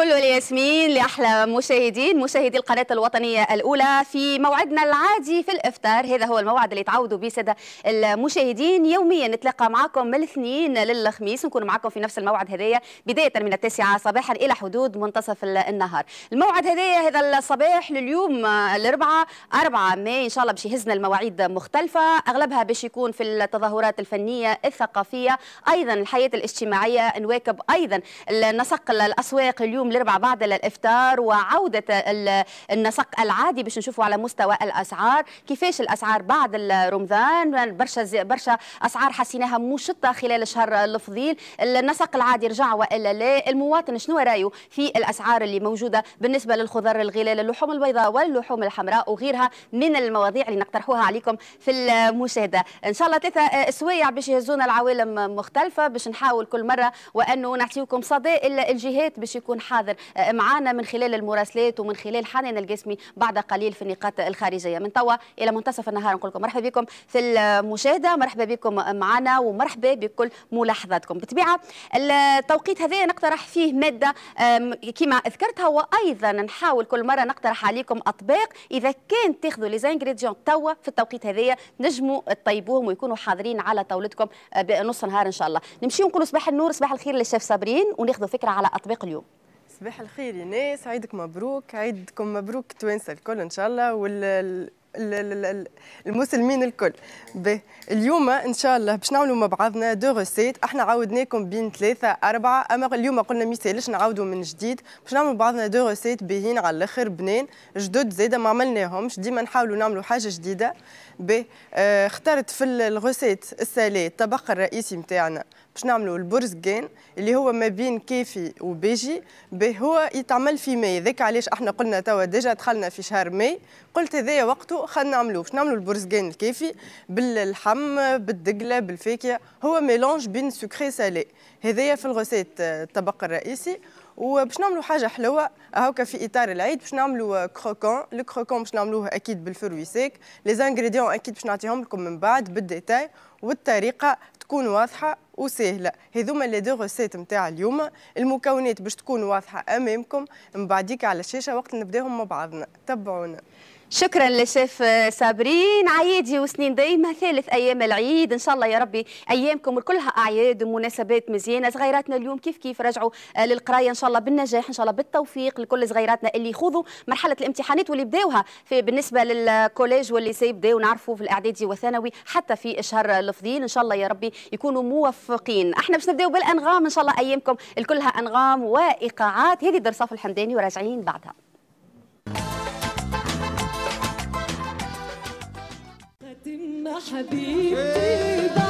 الفل والياسمين لاحلى مشاهدين مشاهدي القناه الوطنيه الاولى في موعدنا العادي في الافطار هذا هو الموعد اللي تعودوا به ساده المشاهدين يوميا نتلاقى معكم من الاثنين للخميس نكون معكم في نفس الموعد هذايا بدايه من التاسعه صباحا الى حدود منتصف النهار الموعد هذايا هذا الصباح لليوم الاربعاء 4 ماي ان شاء الله باش يهزنا المواعيد مختلفه اغلبها باش يكون في التظاهرات الفنيه الثقافيه ايضا الحياه الاجتماعيه نواكب ايضا نسق الاسواق اليوم الاربعاء بعد الافطار وعوده النسق العادي باش نشوفوا على مستوى الاسعار كيفاش الاسعار بعد رمضان برشا برشا اسعار حسيناها مشطه خلال الشهر الفضيل النسق العادي رجع والا لا المواطن شنو رايه في الاسعار اللي موجوده بالنسبه للخضر الغلال اللحوم البيضاء واللحوم الحمراء وغيرها من المواضيع اللي نقترحوها عليكم في المشاهده ان شاء الله ثلاثه آه، سوايع باش يهزونا العوالم مختلفه باش نحاول كل مره وانه نعطيكم صدى الجهات باش يكون حاضر حاضر آه، معنا من خلال المراسلات ومن خلال حنان الجسمي بعد قليل في النقاط الخارجيه من توا الى منتصف النهار نقول لكم مرحبا بكم في المشاهده مرحبا بكم آه، معنا ومرحبا بكل ملاحظاتكم بطبيعه التوقيت هذا نقترح فيه ماده كما ذكرتها وايضا نحاول كل مره نقترح عليكم اطباق اذا كان تاخذوا لي زانغريديون توا في التوقيت هذايا نجموا تطيبوهم ويكونوا حاضرين على طاولتكم آه، بنص نهار ان شاء الله نمشيو نقولوا صباح النور صباح الخير للشيف صابرين وناخذوا فكره على اطباق اليوم صباح الخير يا ناس عيدك مبروك عيدكم مبروك توانسة الكل ان شاء الله وال المسلمين الكل اليوم ان شاء الله باش نعملوا مع بعضنا دو ريسيت احنا عاودناكم بين ثلاثه اربعه اما اليوم قلنا ما يسالش نعاودوا من جديد باش نعملوا بعضنا دو ريسيت باهين على الاخر بنين جدد زاده ما عملناهمش ديما نحاولوا نعملوا حاجه جديده ب آه، اخترت في الغسيت السالي الطبق الرئيسي نتاعنا باش نعملوا البرزقان اللي هو ما بين كيفي وبيجي به هو يتعمل في ماي ذاك علاش احنا قلنا توا ديجا دخلنا في شهر ماي قلت هذايا وقته خلينا نعملوه باش نعملوا البرزقان الكيفي باللحم بالدقله بالفاكهه هو ميلونج بين سكري سالي هذايا في الغسيت آه، الطبق الرئيسي وباش نعملوا حاجه حلوه هاكا في اطار العيد باش نعملوا كروكون الكروكون باش نعملوه اكيد بالفروي سيك لي زانغريديون اكيد باش نعطيهم لكم من بعد بالديتاي والطريقه تكون واضحه وسهله هذوما لي دو ريسيت نتاع اليوم المكونات باش تكون واضحه امامكم من بعديك على الشاشه وقت نبداهم مع بعضنا تبعونا شكرا للشيف صابرين عيادي وسنين دايما ثالث ايام العيد ان شاء الله يا ربي ايامكم كلها اعياد ومناسبات مزيانه صغيراتنا اليوم كيف كيف رجعوا للقرايه ان شاء الله بالنجاح ان شاء الله بالتوفيق لكل صغيراتنا اللي يخوضوا مرحله الامتحانات واللي بداوها في بالنسبه للكوليج واللي سيبداو نعرفوا في الاعدادي والثانوي حتى في شهر الفضيل ان شاء الله يا ربي يكونوا موفقين احنا باش نبداو بالانغام ان شاء الله ايامكم كلها انغام وايقاعات هذه درصاف الحمداني وراجعين بعدها حبيبي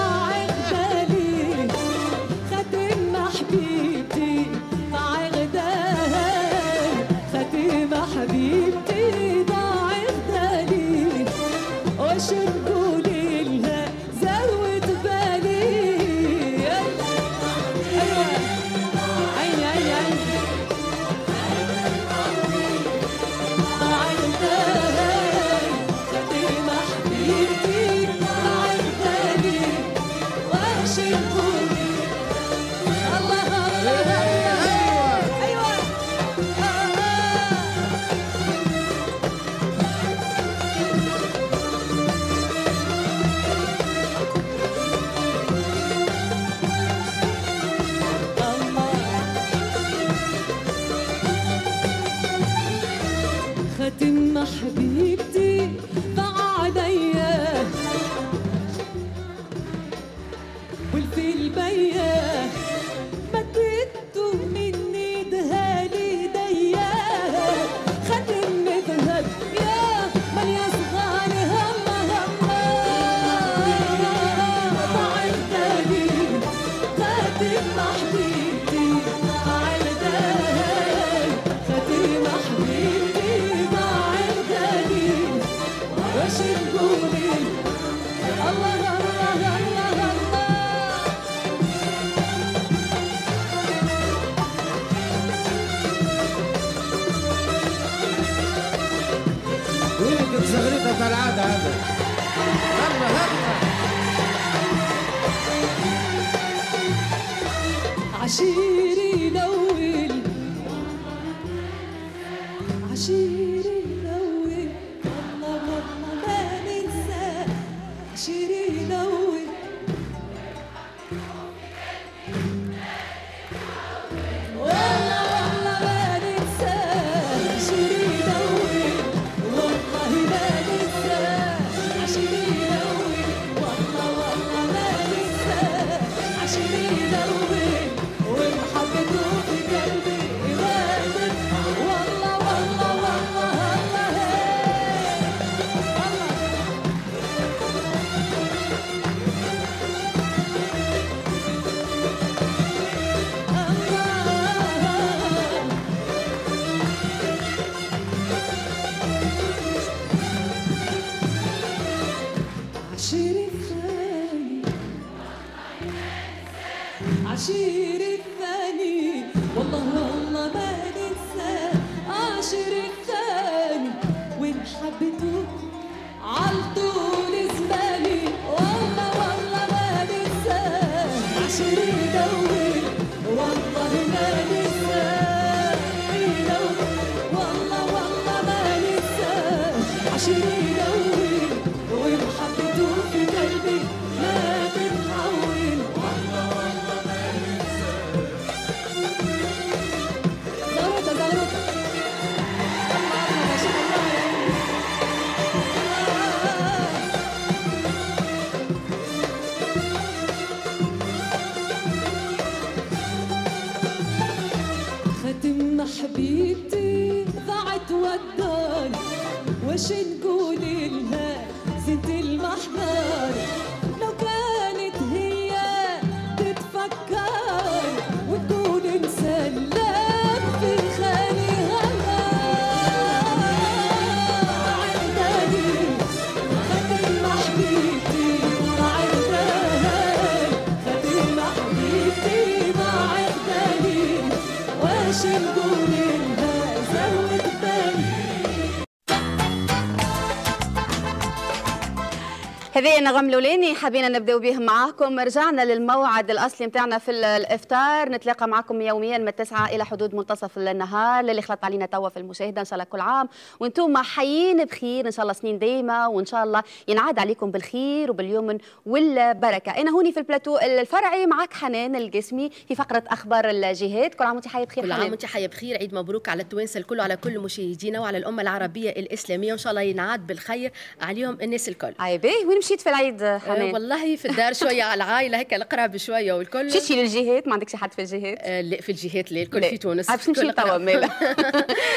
هذه نغم الاولاني حبينا نبداو به معاكم رجعنا للموعد الاصلي نتاعنا في الافطار نتلاقى معاكم يوميا من التسعة الى حدود منتصف النهار اللي خلط علينا توا في المشاهده ان شاء الله كل عام وانتم حيين بخير ان شاء الله سنين دايمه وان شاء الله ينعاد عليكم بالخير وباليوم والبركه انا هوني في البلاتو الفرعي معك حنان القسمي في فقره اخبار الجهات كل عام وانت حيه بخير كل عام وانت حيه بخير عيد مبروك على التوانسه الكل وعلى كل مشاهدينا وعلى الامه العربيه الاسلاميه وان شاء الله ينعاد بالخير عليهم الناس الكل عيبيه ونمشي مشيت في العيد آه، حنان؟ والله في الدار شويه على العائله هيك القراب شويه والكل مشيتي للجهات ما عندكش حد في الجهات؟ آه لا في الجهات لا الكل في تونس عرفت نمشي توا نمشي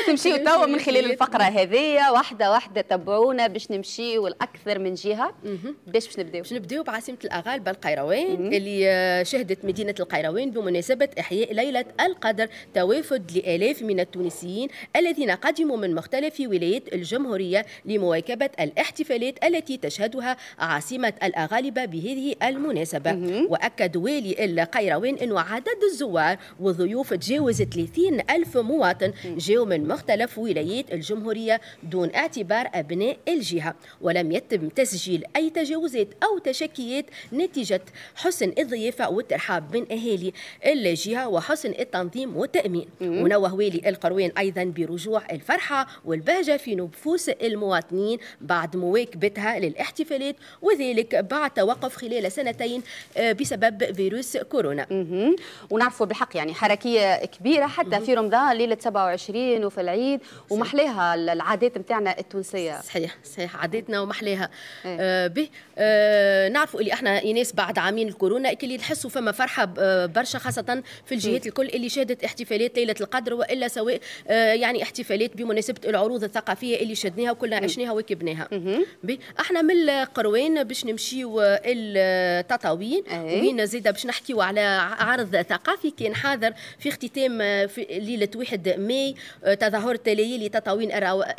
تمشيو توا من خلال الفقره هذه واحده واحده تبعونا باش نمشيو لاكثر من جهه باش باش نبداو؟ باش نبداو بعاصمه الاغالبه القيروان اللي آه، شهدت مدينه القيروان بمناسبه احياء ليله القدر توافد لالاف من التونسيين الذين قدموا من مختلف ولايات الجمهوريه لمواكبه الاحتفالات التي تشهدها عاصمة الأغالبة بهذه المناسبة وأكد والي القيروان أنه عدد الزوار والضيوف تجاوز 30 ألف مواطن جاءوا من مختلف ولايات الجمهورية دون اعتبار أبناء الجهة ولم يتم تسجيل أي تجاوزات أو تشكيات نتيجة حسن الضيافة والترحاب من أهالي الجهة وحسن التنظيم والتأمين ونوه والي القروان أيضا برجوع الفرحة والبهجة في نفوس المواطنين بعد مواكبتها للاحتفالات وذلك بعد توقف خلال سنتين آه، بسبب فيروس كورونا ونعرفوا بالحق يعني حركيه كبيره حتى في رمضان ليله 27 وفي العيد ومحلاها العادات نتاعنا التونسيه صحيح صحيح عاداتنا ومحلاها إيه. آه، به آه، نعرفوا اللي احنا ناس بعد عامين الكورونا اللي نحسوا فما فرحه برشا خاصه في الجهات الكل اللي شهدت احتفالات ليله القدر والا سواء يعني احتفالات بمناسبه العروض الثقافيه اللي شدناها وكلنا عشناها وكبناها احنا من القروان وين باش نمشيو التطاوين وين زيدا باش نحكيو على عرض ثقافي كان حاضر في اختتام في ليله 1 ماي تظاهر ليالي تطاوين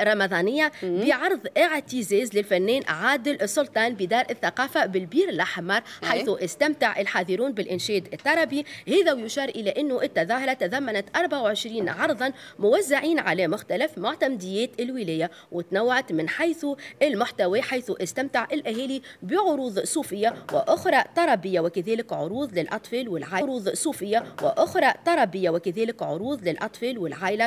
رمضانيه بعرض اعتزاز للفنان عادل السلطان بدار الثقافه بالبير الاحمر حيث استمتع الحاضرون بالانشاد الطربي هذا ويشار الى انه التظاهره تضمنت 24 عرضا موزعين على مختلف معتمديات الولايه وتنوعت من حيث المحتوى حيث استمتع الاهالي التالي بعروض صوفية وأخرى تربية وكذلك عروض للأطفال والعائلة عروض صوفية وأخرى تربية وكذلك عروض للأطفال والعائلة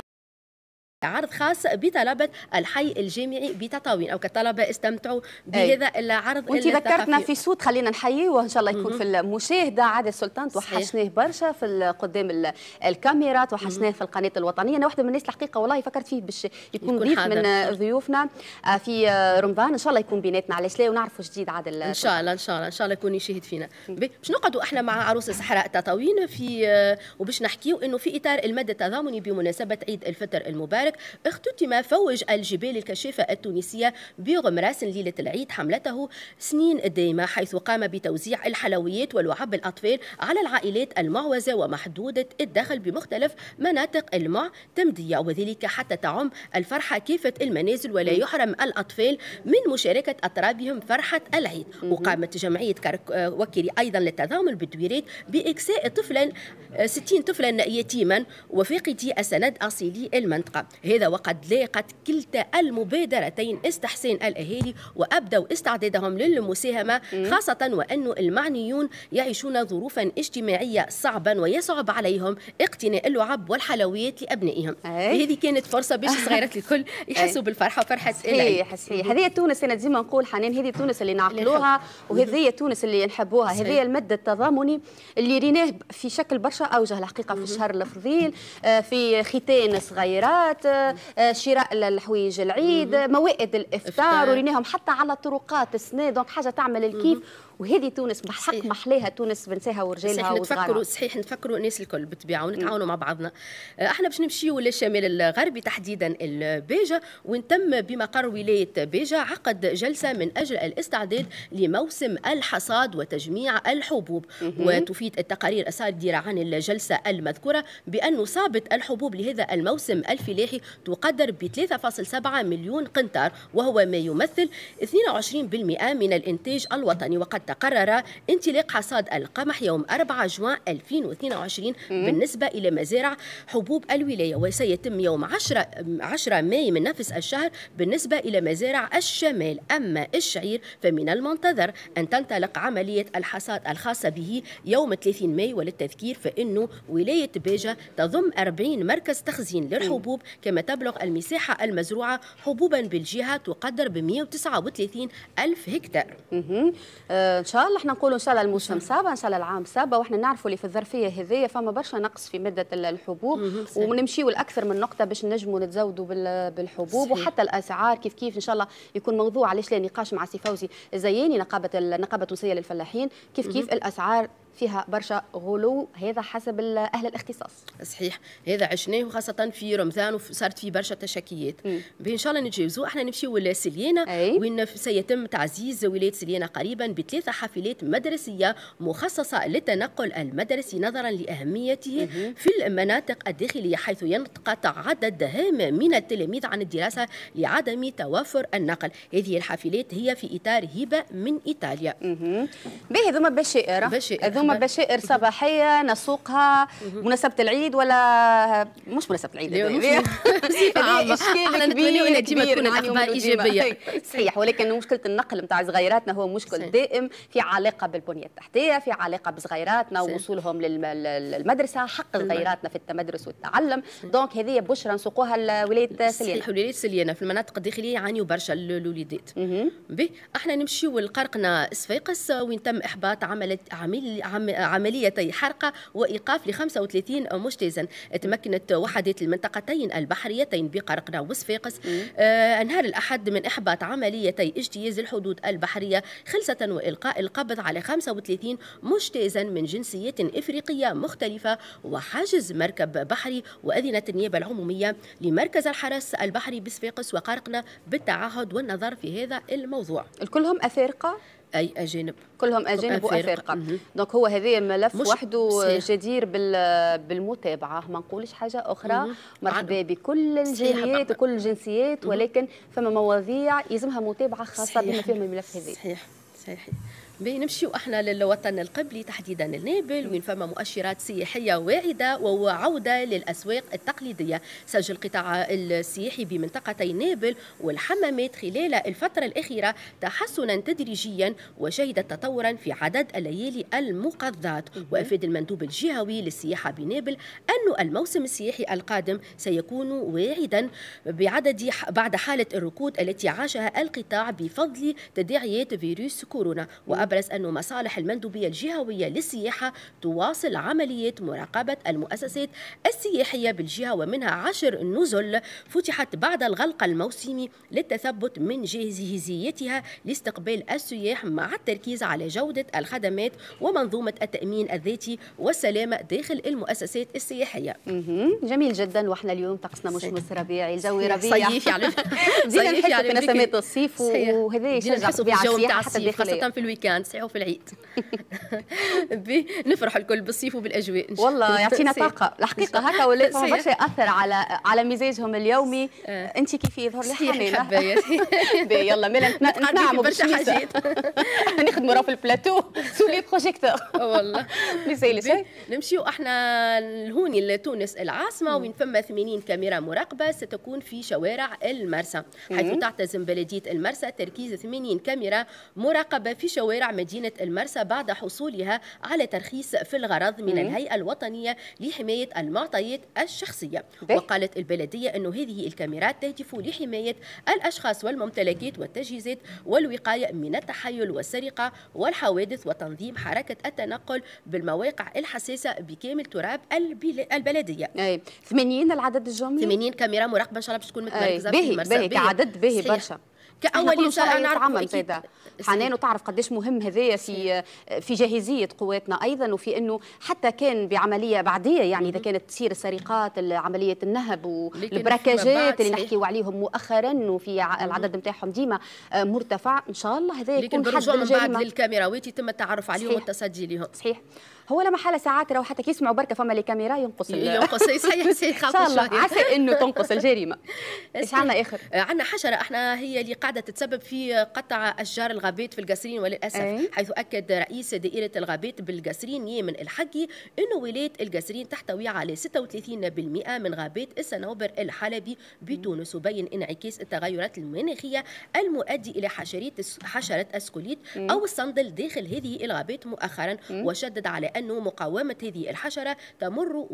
عرض خاص بطلبة الحي الجامعي بتطاوين أو كطلبة استمتعوا بهذا أي. العرض وانت ذكرتنا في صوت خلينا نحيي وإن شاء الله يكون في المشاهدة عادل سلطان وحشناه برشا في قدام الكاميرات وحشناه في القناة الوطنية أنا واحدة من الناس الحقيقة والله فكرت فيه باش يكون, يكون ضيف من ضيوفنا آه، في آه، رمضان إن شاء الله يكون بيناتنا على ليه ونعرفوا جديد عادل إن شاء الله إن شاء الله إن شاء الله يكون يشاهد فينا باش نقعدوا احنا مع عروس صحراء تطاوين في آه، وباش نحكيو إنه في إطار المد التضامني بمناسبة عيد الفطر المبارك اختتم فوج الجبال الكشافة التونسية بغمراس ليلة العيد حملته سنين الدائمة حيث قام بتوزيع الحلويات ولعب الأطفال على العائلات المعوزة ومحدودة الدخل بمختلف مناطق المع تمدية وذلك حتى تعم الفرحة كافة المنازل ولا يحرم الأطفال من مشاركة أطرابهم فرحة العيد وقامت جمعية وكري أيضا للتضامن بالدويرات بإكساء طفلا 60 آه، طفلا يتيما وفاقدي السند أصيلي المنطقة هذا وقد لاقت كلتا المبادرتين استحسان الأهالي وأبدوا استعدادهم للمساهمة خاصة وأن المعنيون يعيشون ظروفا اجتماعية صعبا ويصعب عليهم اقتناء اللعب والحلويات لأبنائهم هذه كانت فرصة باش صغيرات الكل يحسوا بالفرحة وفرحة صحيح صحيح هذه تونس أنا ديما نقول حنان هذه تونس اللي نعقلوها وهذه تونس اللي نحبوها هذه المد التضامني اللي ريناه في شكل برشا أوجه الحقيقة في الشهر الفضيل آه، في ختان صغيرات آه، شراء الحوايج العيد موائد الافطار وريناهم حتى على طرقات دونك حاجه تعمل الكيف وهذه تونس بحق محلاها تونس بنساها ورجالها نتفكروا صحيح نتفكروا الناس الكل بالطبيعه ونتعاونوا مع بعضنا آه، احنا باش نمشيو للشمال الغربي تحديدا البيجا وين تم بمقر ولايه بيجه عقد جلسه من اجل الاستعداد لموسم الحصاد وتجميع الحبوب وتفيد التقارير الصادره عن الجلسه المذكوره بان صابت الحبوب لهذا الموسم الفلاحي تقدر ب 3.7 مليون قنطار وهو ما يمثل 22% من الانتاج الوطني وقد تقرر انطلاق حصاد القمح يوم 4 جوان 2022 بالنسبة إلى مزارع حبوب الولاية وسيتم يوم 10 10 ماي من نفس الشهر بالنسبة إلى مزارع الشمال أما الشعير فمن المنتظر أن تنطلق عملية الحصاد الخاصة به يوم 30 ماي وللتذكير فإنه ولاية باجة تضم 40 مركز تخزين للحبوب كما تبلغ المساحة المزروعة حبوبا بالجهة تقدر ب 139 ألف هكتار ان شاء الله احنا نقولوا ان شاء الله الموسم سابع ان شاء الله العام سابع واحنا نعرفوا اللي في الظرفيه هذيا فما برشا نقص في ماده الحبوب ونمشيوا لاكثر من نقطه باش نجموا نتزودوا بالحبوب صحيح. وحتى الاسعار كيف كيف ان شاء الله يكون موضوع علاش لا نقاش مع سي فوزي زياني نقابه النقابه التونسيه للفلاحين كيف كيف الاسعار فيها برشا غلو هذا حسب أهل الاختصاص صحيح هذا عشناه وخاصة في رمضان وصارت فيه برشا تشكيات إن شاء الله نتجاوزوا احنا نمشيو لسليانة وين سيتم تعزيز ولاية سليانة قريبا بثلاثة حافلات مدرسية مخصصة للتنقل المدرسي نظرا لأهميته مم. في المناطق الداخلية حيث ينقطع عدد هام من التلاميذ عن الدراسة لعدم توافر النقل هذه الحافلات هي في إطار هبة من إيطاليا باهي ذوما بشائر بشائره هم أه. بشائر صباحيه نسوقها مناسبه العيد ولا مش مناسبه العيد احنا نتمنى ان ديما تكون نعم، الحقبه ايجابيه صحيح ولكن مشكله النقل نتاع صغيراتنا هو مشكل دائم في علاقه بالبنيه التحتيه في علاقه بصغيراتنا ووصولهم للمدرسه حق صغيراتنا في التمدرس والتعلم دونك هذه بشرى نسوقوها لولايه سليانه صحيح ولايه سليانه في المناطق الداخليه يعانيوا برشا الوليدات احنا نمشيو لقرقنا صفاقس وين تم احباط عمل عمليتي حرق وإيقاف ل 35 مجتازا تمكنت وحدات المنطقتين البحريتين بقرقنا وصفاقس آه، نهار الأحد من إحباط عمليتي اجتياز الحدود البحرية خلصة وإلقاء القبض على 35 مجتازا من جنسيات إفريقية مختلفة وحجز مركب بحري وأذنت النيابة العمومية لمركز الحرس البحري بصفاقس وقرقنا بالتعهد والنظر في هذا الموضوع الكلهم أفارقة اي اجانب كلهم اجانب وافارقه دونك هو هذا ملف وحده جدير بالمتابعه ما نقولش حاجه اخرى مرحبا بكل الجنسيات وكل الجنسيات ولكن فما مواضيع يلزمها متابعه خاصه بما فيهم الملف هذا صحيح صحيح نمشيو احنا للوطن القبلي تحديدا لنابل وين فما مؤشرات سياحيه واعده وعوده للاسواق التقليديه سجل القطاع السياحي بمنطقتي نابل والحمامات خلال الفتره الاخيره تحسنا تدريجيا وشهد تطورا في عدد الليالي المقضات وافاد المندوب الجهوي للسياحه بنابل أن الموسم السياحي القادم سيكون واعدا بعدد بعد حاله الركود التي عاشها القطاع بفضل تداعيات فيروس كورونا أبرز أن مصالح المندوبية الجهوية للسياحة تواصل عملية مراقبة المؤسسات السياحية بالجهة ومنها عشر نزل فتحت بعد الغلق الموسمي للتثبت من جاهزيتها لاستقبال السياح مع التركيز على جودة الخدمات ومنظومة التأمين الذاتي والسلامة داخل المؤسسات السياحية جميل جدا واحنا اليوم طقسنا مش نص ربيعي الجو ربيع صيفي على بدينا نحس بنسمات الصيف وهذا يشجع الطبيعة حتى الصيف خاصة في الويكاند الان في العيد نفرح الكل بالصيف وبالاجواء والله يعطينا طاقه الحقيقه هكا ولا برشا ياثر على على مزاجهم اليومي آه. انت كيف يظهر لي حبيبي يلا ملا نعمل برشا حاجات نخدموا راه في البلاتو سو لي بروجيكتور والله نمشيو احنا لهوني لتونس العاصمه وين فما 80 كاميرا مراقبه ستكون في شوارع المرسى حيث تعتزم بلديه المرسى تركيز 80 كاميرا مراقبه في شوارع مدينة المرسى بعد حصولها على ترخيص في الغرض من الهيئة الوطنية لحماية المعطيات الشخصية وقالت البلدية أن هذه الكاميرات تهدف لحماية الأشخاص والممتلكات والتجهيزات والوقاية من التحيل والسرقة والحوادث وتنظيم حركة التنقل بالمواقع الحساسة بكامل تراب البلدية أي. 80 العدد الجمعي 80 كاميرا مراقبة إن شاء الله باش تكون متمركزة في المرسى باهي كعدد باهي برشا كاول انسان انا عمل زاده حنان وتعرف قديش مهم هذايا في في جاهزيه قواتنا ايضا وفي انه حتى كان بعمليه بعديه يعني اذا كانت تصير السرقات عمليه النهب والبراكاجات اللي نحكيو عليهم مؤخرا وفي العدد نتاعهم ديما آه، مرتفع ان شاء الله هذا يكون حد من بعد ويتي يتم التعرف عليهم والتصدي لهم صحيح هو لا محاله ساعات راهو حتى كيسمعوا بركه فما لي كاميرا ينقص ينقص صحيح صحيح ان شاء الله عسى انه تنقص الجريمه ايش عندنا اخر آه، عندنا حشره احنا هي اللي قاعده تتسبب في قطع اشجار الغابات في القصرين وللاسف أي. حيث اكد رئيس دائره الغابات بالقصرين يمن الحقي انه ولايه القصرين تحتوي على 36% من غابات السنوبر الحلبي بتونس وبين انعكاس التغيرات المناخيه المؤدي الى حشرات حشره اسكوليت او الصندل داخل هذه الغابات مؤخرا وشدد على أن مقاومة هذه الحشرة تمر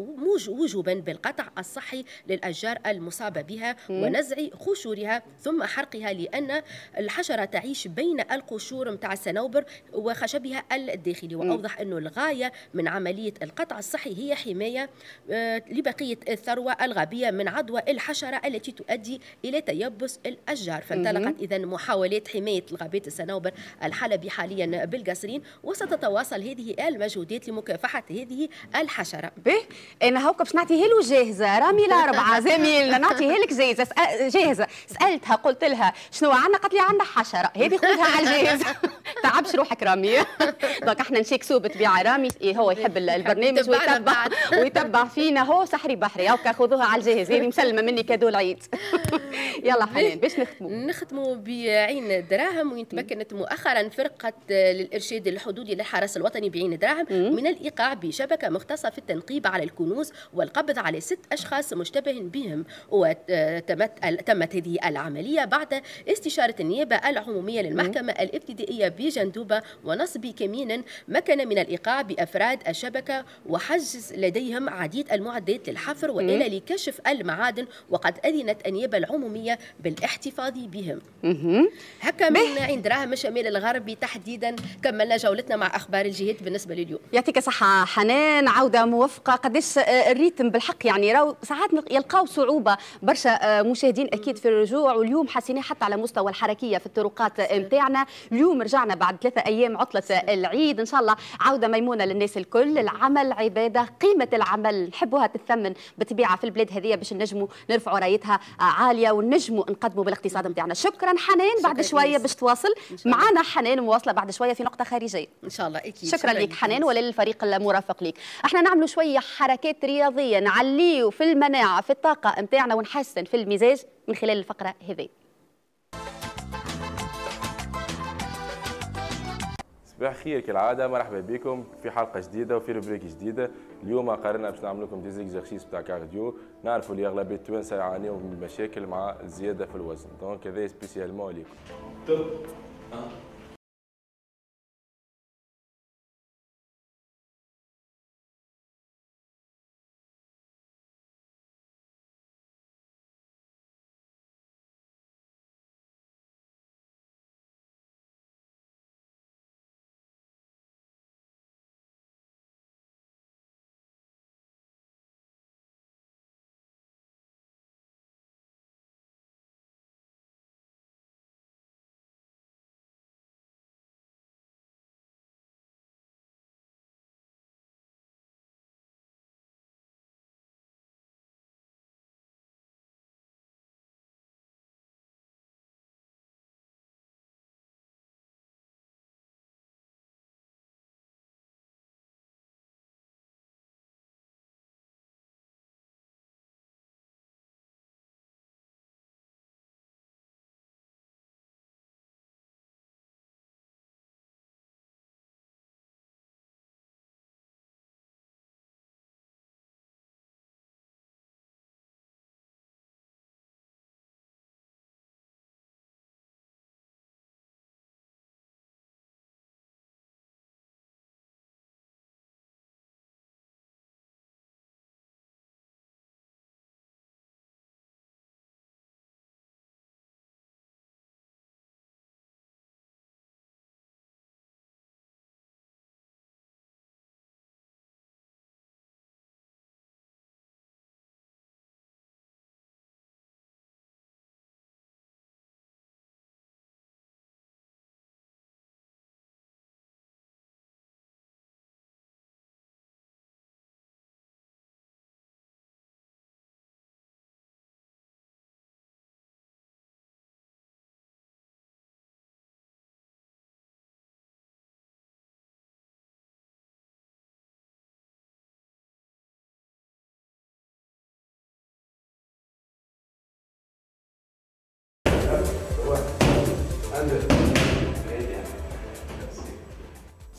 وجوبا بالقطع الصحي للأشجار المصابة بها ونزع خشورها ثم حرقها لأن الحشرة تعيش بين القشور متاع السنوبر وخشبها الداخلي وأوضح أنه الغاية من عملية القطع الصحي هي حماية آه، لبقية الثروة الغابية من عدوى الحشرة التي تؤدي إلى تيبس الأشجار فانطلقت إذا محاولات حماية الغابات السنوبر الحلبي حاليا بالقصرين وستتواصل هذه المجهودات لمكافحة هذه الحشرة به أنا هوكا باش نعطيه له جاهزة رامي الأربعة زميلنا نعطيه لك جاهزة جاهزة سألتها قلت لها شنو عندنا قالت لي عندنا حشرة هذه خذها على الجاهزة تعبش روحك رامي دونك احنا نشيكسو بطبيعة رامي إيه، هو يحب البرنامج ويتبع ويتبع فينا هو سحري بحري هوكا خذوها على الجاهز هذه مسلمة مني كادو العيد يلا حنان باش نختموا نختموا بعين دراهم وين تمكنت مؤخرا فرقة للإرشاد الحدودي للحرس الوطني بعين دراهم من من الإيقاع بشبكة مختصة في التنقيب على الكنوز والقبض على ست أشخاص مشتبه بهم وتمت تمت هذه العملية بعد استشارة النيابة العمومية للمحكمة الابتدائية بجندوبة ونصب كمين مكن من الإيقاع بأفراد الشبكة وحجز لديهم عديد المعدات للحفر وإلى لكشف المعادن وقد أذنت النيابة العمومية بالاحتفاظ بهم هكا من عند راه الشمال الغربي تحديدا كملنا جولتنا مع أخبار الجهات بالنسبة لليوم يعطيك صحة حنان عودة موفقة قداش آه، الريتم بالحق يعني راو ساعات يلقاو صعوبة برشا آه، مشاهدين أكيد في الرجوع واليوم حسيني حتى على مستوى الحركية في الطرقات نتاعنا آه، اليوم رجعنا بعد ثلاثة أيام عطلة العيد إن شاء الله عودة ميمونة للناس الكل العمل عبادة قيمة العمل نحبوها تتثمن بطبيعة في البلاد هذه باش نجموا نرفعوا رايتها عالية ونجموا نقدموا بالاقتصاد نتاعنا شكرا حنان بعد شوية باش تواصل معنا حنان مواصلة بعد شوية في نقطة خارجية إن شاء الله أكيد شكرا, شكرا لك حنان ولل الفريق المرافق ليك احنا نعملوا شويه حركات رياضيه نعليوا في المناعه في الطاقه نتاعنا ونحسن في المزاج من خلال الفقره هذه صباح الخير كالعادة مرحبا بكم في حلقة جديدة وفي روبريك جديدة اليوم قررنا باش نعمل لكم ديزيكزارسيس بتاع كارديو نعرفوا اللي أغلبية التوانسة يعانيوا من مشاكل مع الزيادة في الوزن دونك هذا سبيسيالمون ليكم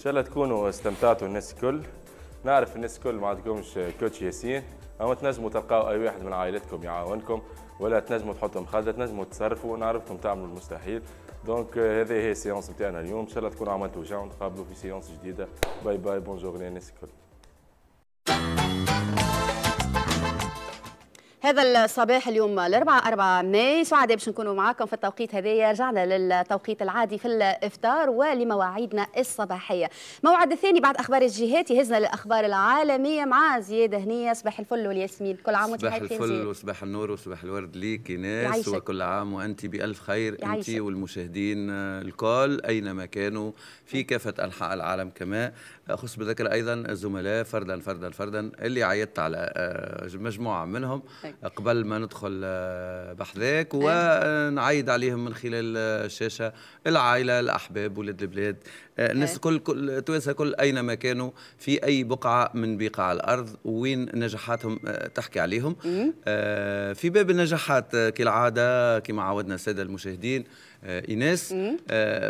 شاء الله تكونوا استمتعتوا الناس الكل نعرف الناس الكل ما عندكمش كوتش ياسين اما تنجموا تلقاو اي واحد من عائلتكم يعاونكم ولا تنجموا تحطوا مخده تنجموا تصرفوا نعرفكم تعملوا المستحيل دونك euh, هذه هي السيونس نتاعنا اليوم ان شاء الله تكونوا عملتوا جو ونتقابلوا في سيونس جديده باي باي بونجور للناس الكل هذا الصباح اليوم الاربعاء 4 ماي سعداء باش نكونوا معاكم في التوقيت هذايا رجعنا للتوقيت العادي في الافطار ولمواعيدنا الصباحيه موعد الثاني بعد اخبار الجهات يهزنا للاخبار العالميه مع زياد هنيه صباح الفل والياسمين كل عام وانت صباح الفل وصباح النور وصباح الورد ليك ناس وكل عام وانت بالف خير انت والمشاهدين الكل اينما كانوا في كافه انحاء العالم كما اخص بذكر ايضا الزملاء فردا فردا فردا اللي عيطت على آه، مجموعه منهم أيوة. قبل ما ندخل آه، بحذاك إيه. ونعيد عليهم من خلال آه، الشاشه العائله الاحباب ولاد البلاد الناس آه، الكل كل التوانسه الكل اينما كانوا في اي بقعه من بقاع الارض وين نجاحاتهم آه، تحكي عليهم آه، في باب النجاحات كالعاده كما عودنا الساده المشاهدين ايناس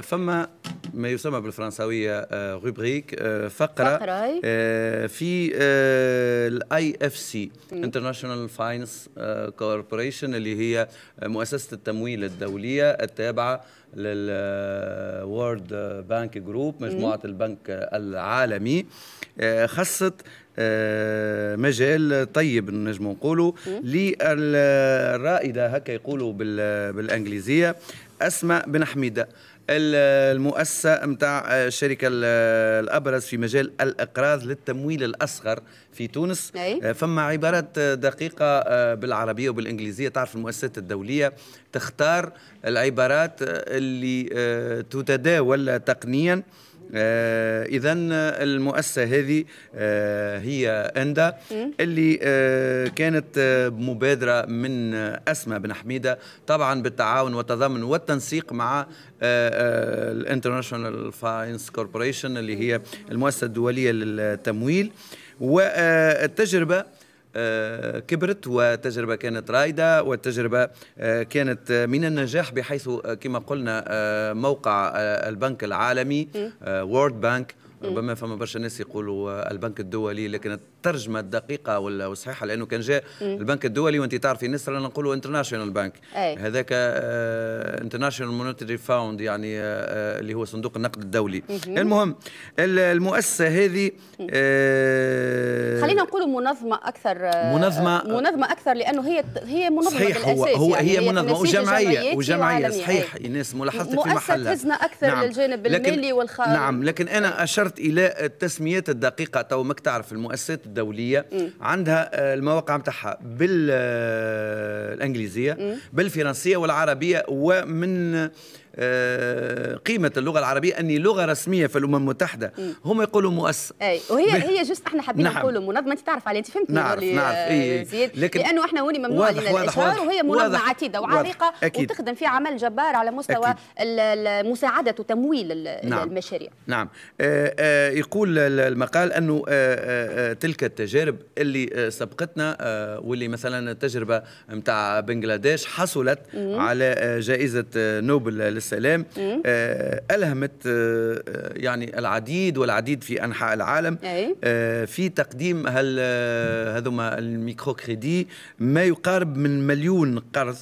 فما ما يسمى بالفرنساويه روبريك فقره في الاي اف سي انترناشونال فاينس كوربوريشن اللي هي مؤسسه التمويل الدوليه التابعه للورد بانك جروب مجموعه البنك العالمي آه، خصت آه، مجال طيب نجم نقولوا للرائده هكا يقولوا بالانجليزيه اسماء بن حميده المؤسسة متاع الشركة آه، الأبرز في مجال الإقراض للتمويل الأصغر في تونس أي. آه، فما عبارات آه، دقيقة بالعربية وبالإنجليزية تعرف المؤسسات الدولية تختار العبارات اللي تتداول تقنيا آه اذا المؤسسه هذه آه هي اندا اللي آه كانت آه، مبادره من آه، اسماء بن حميده طبعا بالتعاون والتضامن والتنسيق مع آه، الانترناشونال فاينس كوربوريشن اللي هي المؤسسه الدوليه للتمويل والتجربه آه، كبرت والتجربة كانت رائدة والتجربة آه، كانت من النجاح بحيث آه، كما قلنا موقع البنك العالمي وورد بانك ربما فما برشا ناس يقولوا البنك الدولي لكن الترجمه الدقيقه والصحيحه لانه كان جاء البنك الدولي وانت تعرفي الناس رانا نقولوا انترناشونال بنك هذاك انترناشونال مونيتري فاوند يعني آه، آه، اللي هو صندوق النقد الدولي مم. المهم المؤسسه هذه آه خلينا نقولوا منظمه اكثر آه، منظمه آه منظمه اكثر لانه هي هي منظمه صحيح هو, هو يعني هي, منظمه وجمعيه وجمعيه صحيح الناس ملاحظتك في محلها مؤسسه تهزنا اكثر نعم. للجانب المالي والخارجي نعم لكن انا اشرت اشرت الى التسميات الدقيقه تو ماك تعرف المؤسسات الدوليه مم. عندها آه، المواقع نتاعها بالانجليزيه آه، بالفرنسيه والعربيه ومن آه، قيمه اللغه العربيه اني لغه رسميه في الامم المتحده هم يقولوا مؤسسه اي وهي ب... هي جست احنا حابين نعم. نقولوا منظمه انت تعرف عليها انت فهمت نعرف يعني، آه، نعرف إيه. لكن لانه احنا هوني ممنوع واضح علينا واضح وهي منظمه واضح عتيده وعريقه أكيد. وتخدم في عمل جبار على مستوى مساعده وتمويل نعم. المشاريع نعم آآ آه، آآ يقول المقال انه آآ تلك التجارب اللي سبقتنا واللي مثلا التجربه نتاع بنغلاديش حصلت مم. على جائزه نوبل السلام آه، ألهمت آه، آه، يعني العديد والعديد في أنحاء العالم في تقديم هذوما الميكرو كريدي ما يقارب من مليون قرض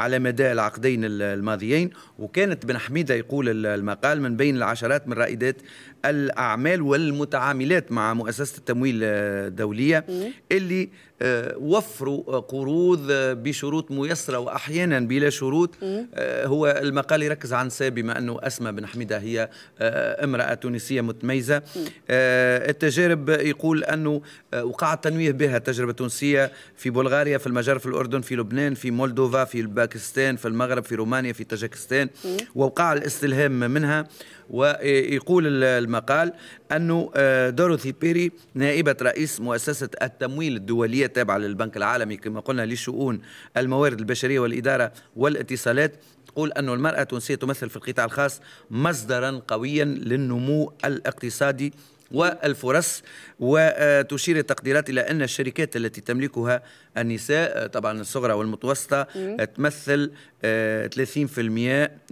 على مدى العقدين الماضيين وكانت بن حميدة يقول المقال من بين العشرات من رائدات الاعمال والمتعاملات مع مؤسسه التمويل الدوليه اللي آه، وفروا قروض بشروط ميسره واحيانا بلا شروط آه، هو المقال يركز عن بما انه اسماء بن حميده هي آه، امراه تونسيه متميزه التجارب يقول انه وقع التنويه بها تجربه تونسيه في بلغاريا في المجر في الاردن في لبنان في مولدوفا في الباكستان في المغرب في رومانيا في تاجكستان ووقع الاستلهام منها ويقول المقال أنه آه، دوروثي بيري نائبة رئيس مؤسسة التمويل الدولية التابعة للبنك العالمي كما قلنا لشؤون الموارد البشرية والإدارة والاتصالات تقول أن المرأة التونسية تمثل في القطاع الخاص مصدرا قويا للنمو الاقتصادي والفرص وتشير التقديرات إلى أن الشركات التي تملكها النساء آه، طبعا الصغرى والمتوسطة تمثل 30%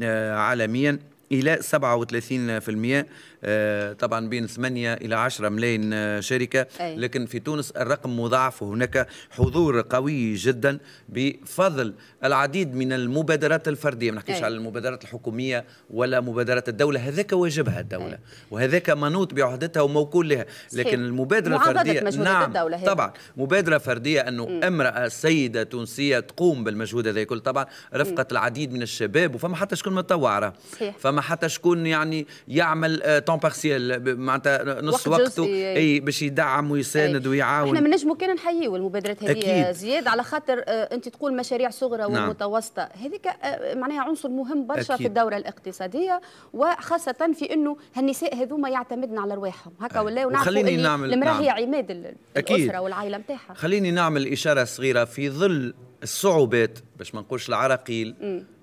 آه، عالميا إلى 37% آه، طبعا بين 8 الى 10 ملايين آه، شركه لكن في تونس الرقم مضاعف وهناك حضور قوي جدا بفضل العديد من المبادرات الفرديه ما نحكيش على المبادرات الحكوميه ولا مبادرات الدوله هذاك واجبها الدوله وهذاك منوط بعهدتها وموكول لها لكن المبادره الفرديه نعم الدولة هي. طبعا مبادره فرديه انه امراه سيده تونسيه تقوم بالمجهود هذا كله طبعا رفقه العديد من الشباب وفما حتى شكون متطوع فما حتى شكون يعني يعمل آه، تون بارسيال معناتها نص وقته اي باش يدعم ويساند ويعاون احنا نجمو كان نحييو المبادرات هذه زياد على خاطر آه، انت تقول مشاريع صغرى نعم. والمتوسطه هذيك آه، معناها عنصر مهم برشا في الدوره الاقتصاديه وخاصه في انه هالنساء هذوما يعتمدن على رواحهم هكا ولا ونعرفوا نعمل المراه نعم. هي عماد الاسره والعائله نتاعها خليني نعمل اشاره صغيره في ظل الصعوبات باش ما نقولش العراقيل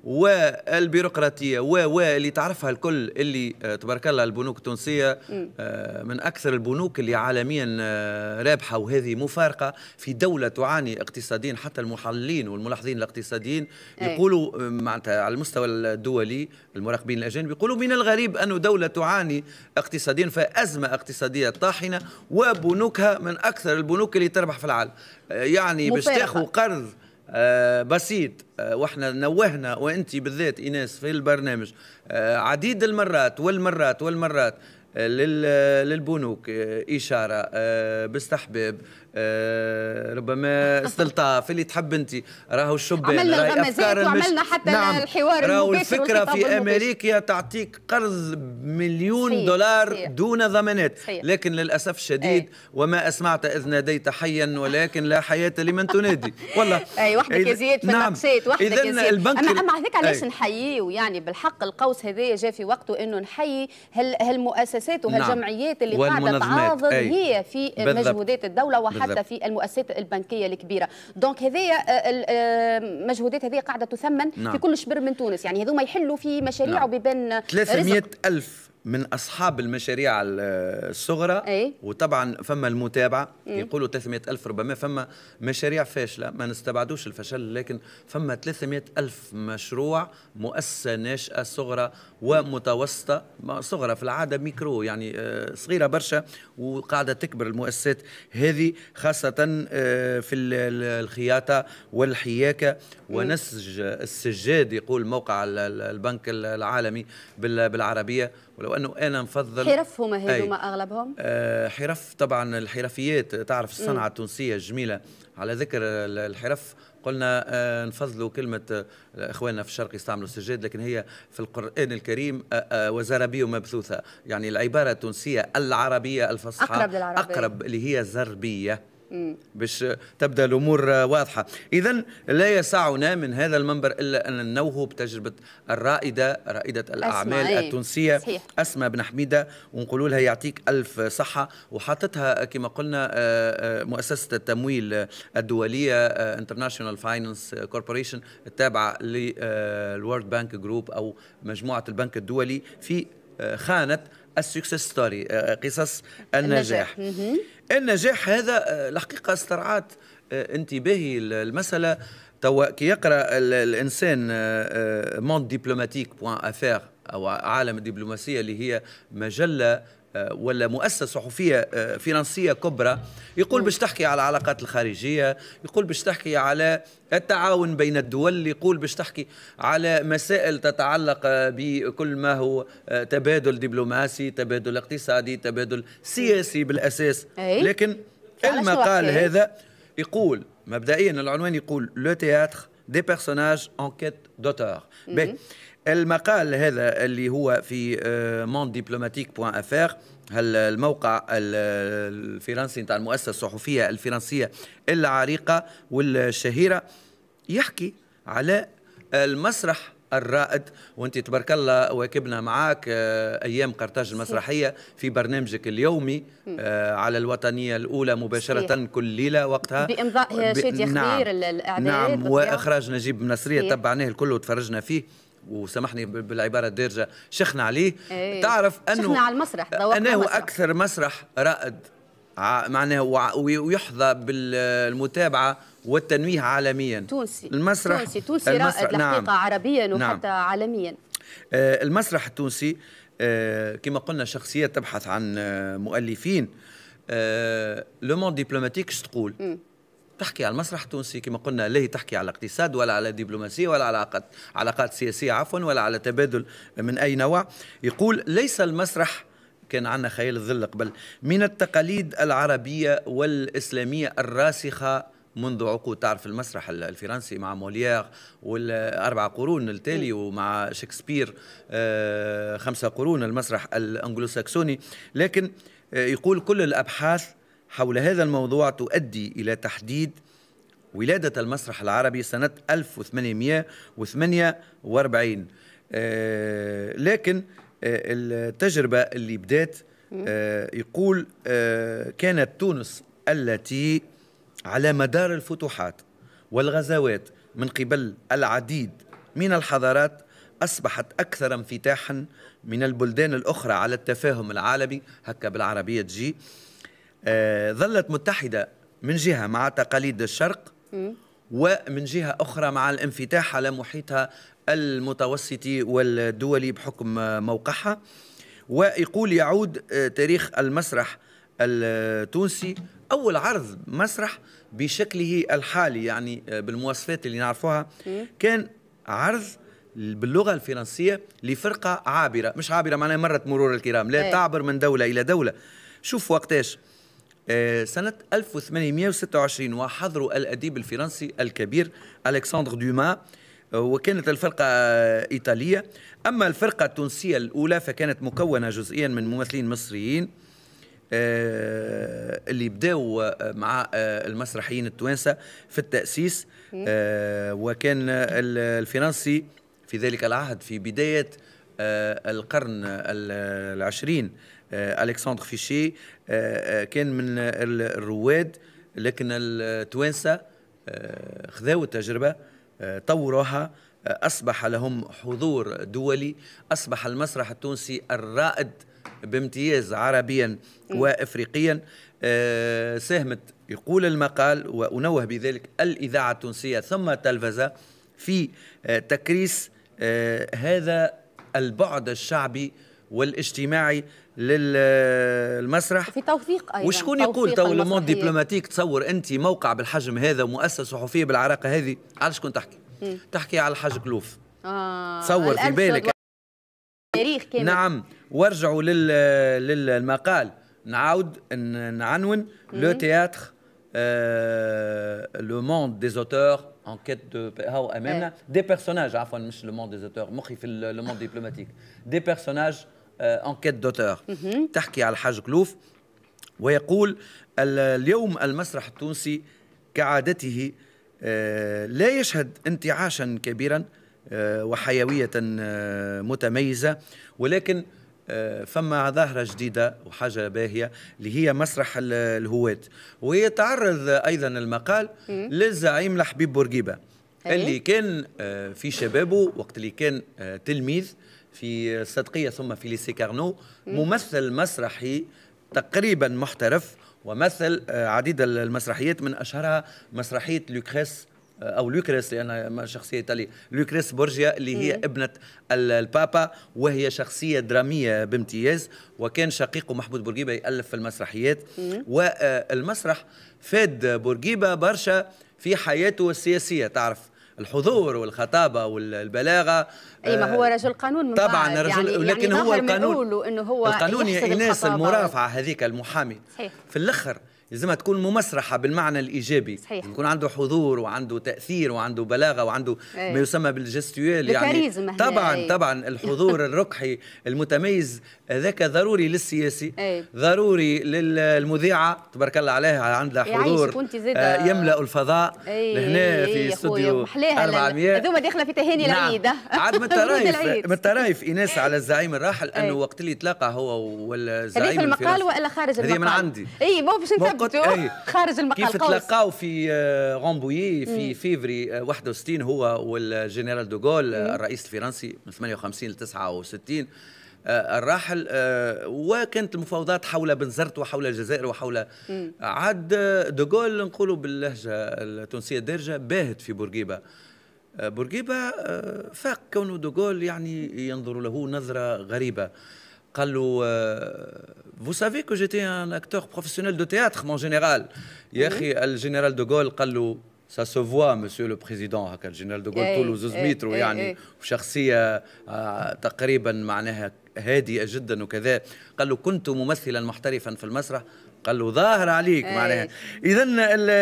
والبيروقراطيه و و اللي تعرفها الكل اللي آه، تبارك الله البنوك التونسيه آه، من اكثر البنوك اللي عالميا آه، رابحه وهذه مفارقه في دوله تعاني اقتصاديا حتى المحللين والملاحظين الاقتصاديين إيه. يقولوا معناتها على المستوى الدولي المراقبين الاجانب يقولوا من الغريب انه دوله تعاني اقتصاديا فازمه اقتصاديه طاحنه وبنوكها من اكثر البنوك اللي تربح في العالم يعني باش تاخذ قرض آه، بسيط آه، واحنا نوهنا وانت بالذات ايناس في البرنامج آه، عديد المرات والمرات والمرات للبنوك اشاره باستحباب آه، ربما ربما استلطاف اللي تحب انت راهو الشبان عملنا الغمزات وعملنا حتى نعم الحوار راهو الفكره في امريكا تعطيك قرض مليون صحيح. دولار صحيح. دون ضمانات صحيح. لكن للاسف الشديد ايه. وما اسمعت اذ ناديت حيا ولكن لا حياه لمن تنادي والله اي وحدك يا زياد في نعم. وحدك يا زياد البنك اما اما هذاك علاش نحييه يعني بالحق القوس هذايا جاء في وقته انه نحيي هالمؤسسات وهالجمعيات نعم. اللي قاعده تعاضد هي في مجهودات الدوله وحتى حتى في المؤسسات البنكيه الكبيره دونك هذايا المجهودات آه، آه، هذه قاعده تثمن نعم. في كل شبر من تونس يعني هذوما يحلوا في مشاريع نعم. وبين 300 الف من اصحاب المشاريع الصغرى أي؟ وطبعا فما المتابعه مم. إيه. يقولوا 300 الف ربما فما مشاريع فاشله ما نستبعدوش الفشل لكن فما 300 الف مشروع مؤسسه ناشئه صغرى ومتوسطه صغرى في العاده ميكرو يعني آه، صغيره برشا وقاعده تكبر المؤسسات هذه خاصه آه، في الخياطه والحياكه ونسج السجاد يقول موقع البنك العالمي بالعربيه ولو انه انا مفضل حرف هما هذوما اغلبهم آه حرف طبعا الحرفيات تعرف الصنعه التونسيه الجميله على ذكر الحرف قلنا آه نفضلوا كلمة آه إخواننا في الشرق يستعملوا السجاد لكن هي في القرآن الكريم آه, آه، وزربية مبثوثة يعني العبارة التونسية العربية الفصحى أقرب للعربية أقرب اللي هي زربية باش تبدا الامور واضحه اذا لا يسعنا من هذا المنبر الا ان ننوه بتجربه الرائده رائده الاعمال أسمع إيه. التونسيه صحيح. اسماء بن حميده ونقول لها يعطيك الف صحه وحاطتها كما قلنا آه، آه، مؤسسه التمويل الدوليه انترناشونال فاينانس كوربوريشن التابعه للورد آه، بانك جروب او مجموعه البنك الدولي في خانه السكسس ستوري قصص النجاح, النجاح. النجاح هذا آه، الحقيقة استرعات آه، انتباهي المسألة توا كي يقرا الانسان مونت ديبلوماتيك بوان افير او عالم الدبلوماسيه اللي هي مجله آه، ولا مؤسسه صحفيه آه، فرنسيه كبرى يقول باش تحكي على العلاقات الخارجيه يقول باش تحكي على التعاون بين الدول يقول باش تحكي على مسائل تتعلق آه، بكل ما هو تبادل دبلوماسي تبادل اقتصادي تبادل سياسي بالاساس لكن المقال هذا يقول مبدئيا العنوان يقول لو تياتر دي بيرسوناج انكيت كيت دوتور المقال هذا اللي هو في آه، monddiplomatique.fr الموقع الفرنسي نتاع المؤسسة الصحفية الفرنسية العريقة والشهيرة يحكي على المسرح الرائد وانت تبارك الله واكبنا معاك آه، ايام قرطاج المسرحيه في برنامجك اليومي آه، على الوطنيه الاولى مباشره كل ليله وقتها بامضاء شادي خير نعم, نعم واخراج نجيب نصريه تبعناه الكل وتفرجنا فيه وسامحني بالعباره الدارجه شخنا عليه ايه. تعرف انه شخنا على المسرح انه اكثر مسرح رائد معناه ويحظى بالمتابعه والتنويه عالميا تونسي المسرح تونسي تونسي المسرح رائد نعم. الحقيقه عربيا نعم. وحتى نعم. عالميا آه المسرح التونسي آه كما قلنا شخصيات تبحث عن آه، مؤلفين لو مون ديبلوماتيك تقول تحكي على المسرح التونسي كما قلنا لا تحكي على اقتصاد ولا على دبلوماسية ولا على علاقات علاقات سياسية عفوا ولا على تبادل من أي نوع يقول ليس المسرح كان عندنا خيال الظل قبل من التقاليد العربية والإسلامية الراسخة منذ عقود تعرف المسرح الفرنسي مع موليير والأربع قرون التالي ومع شكسبير آه، خمسة قرون المسرح الأنجلوساكسوني لكن آه، يقول كل الأبحاث حول هذا الموضوع تؤدي إلى تحديد ولادة المسرح العربي سنة 1848 آه، لكن آه، التجربة اللي بدات آه، يقول كانت تونس التي على مدار الفتوحات والغزوات من قبل العديد من الحضارات أصبحت أكثر انفتاحا من البلدان الأخرى على التفاهم العالمي هكا بالعربية تجي آه، ظلت متحدة من جهة مع تقاليد الشرق ومن جهة أخرى مع الانفتاح على محيطها المتوسطي والدولي بحكم موقعها ويقول يعود آه، تاريخ المسرح التونسي أول عرض مسرح بشكله الحالي يعني آه، بالمواصفات اللي نعرفوها كان عرض باللغه الفرنسيه لفرقه عابره مش عابره معناها مرت مرور الكرام لا إيه. تعبر من دوله الى دوله شوف وقتاش آه، سنة 1826 وحضروا الأديب الفرنسي الكبير ألكسندر دوما آه، وكانت الفرقة إيطالية أما الفرقة التونسية الأولى فكانت مكونة جزئيا من ممثلين مصريين آه، اللي بداوا مع المسرحيين التوانسة في التأسيس وكان الفرنسي في ذلك العهد في بداية القرن العشرين آه، الكسندر فيشي آه، آه، كان من الرواد لكن التوانسه خذاو التجربه طوروها اصبح لهم حضور دولي اصبح المسرح التونسي الرائد بامتياز عربيا وافريقيا ساهمت يقول المقال وانوه بذلك الاذاعه التونسيه ثم التلفزه في تكريس هذا البعد الشعبي والاجتماعي للمسرح في توثيق ايضا وشكون يقول تو لوموند ديبلوماتيك تصور انت موقع بالحجم هذا ومؤسسه صحفيه بالعراقه هذه على شكون تحكي؟ تحكي على الحاج كلوف آه تصور في بالك تاريخ كامل نعم وارجعوا لل... للمقال نعاود نعنون لو تياتر لو موند دي زوتور انكيت دو هاو امامنا دي بيرسوناج عفوا مش لو موند دي زوتور مخي في لو موند ديبلوماتيك دي بيرسوناج انكيت آه، دوتور تحكي على الحاج كلوف ويقول اليوم المسرح التونسي كعادته آه، لا يشهد انتعاشا كبيرا آه، وحيوية متميزة ولكن فما ظاهرة جديدة وحاجة باهية اللي هي مسرح الهواة ويتعرض أيضا المقال للزعيم الحبيب بورقيبة اللي كان في شبابه وقت اللي كان تلميذ في الصدقية ثم في ليسي كارنو ممثل مسرحي تقريبا محترف ومثل آه، عديد المسرحيات من أشهرها مسرحية لوكريس آه، او لوكريس لانها شخصيه ايطاليه لوكريس بورجيا اللي هي مم. ابنه البابا وهي شخصيه دراميه بامتياز وكان شقيقه محمود بورجيبة يالف المسرحيات مم. والمسرح آه، فاد بورجيبة برشا في حياته السياسيه تعرف الحضور والخطابه والبلاغه اي ما هو آه، رجل قانون من طبعا يعني رجل يعني ولكن يعني هو القانون انه هو القانون يناس المرافعه هذيك المحامي صحيح. في الاخر لازمها تكون ممسرحه بالمعنى الايجابي صحيح. يكون عنده حضور وعنده تاثير وعنده بلاغه وعنده أيه. ما يسمى بالجستيوال يعني طبعا أيه. طبعا الحضور الرقحي المتميز هذاك ضروري للسياسي أيه. ضروري للمذيعه تبارك الله عليها عندها إيه، حضور آه يملا الفضاء أيه. لهنا في إيه، استوديو 400 هذوما داخله في تهاني نعم. العيد عاد من الطرايف من الطرايف ايناس على الزعيم الراحل إيه. انه وقت اللي تلاقى هو والزعيم هذه في المقال والا خارج المقال؟ هذه من عندي اي مو باش قلت أيوه. أيوه. خارج المقال كيف تلقاو في غومبوي آه، في فيفري 61 آه، هو والجنرال دوغول آه، الرئيس الفرنسي من 58 ل 69 الراحل وكانت المفاوضات حول بنزرت وحول الجزائر وحول عاد دوغول نقولوا باللهجه التونسيه الدارجه باهت في بورقيبه بورقيبه فاق كونه دوغول يعني ينظر له نظره غريبه قال له فو سافي كو جيتي ان اكتور بروفيسيونيل دو تياتر مون جينيرال يا اخي الجنرال دوغول قال له سا سو فوا مسيو لو بريزيدون هكا الجنرال دوغول طوله زوز متر يعني وشخصيه eh. euh, تقريبا معناها هادئه جدا وكذا قال له كنت ممثلا محترفا في المسرح قال له ظاهر عليك إيه. معناها اذا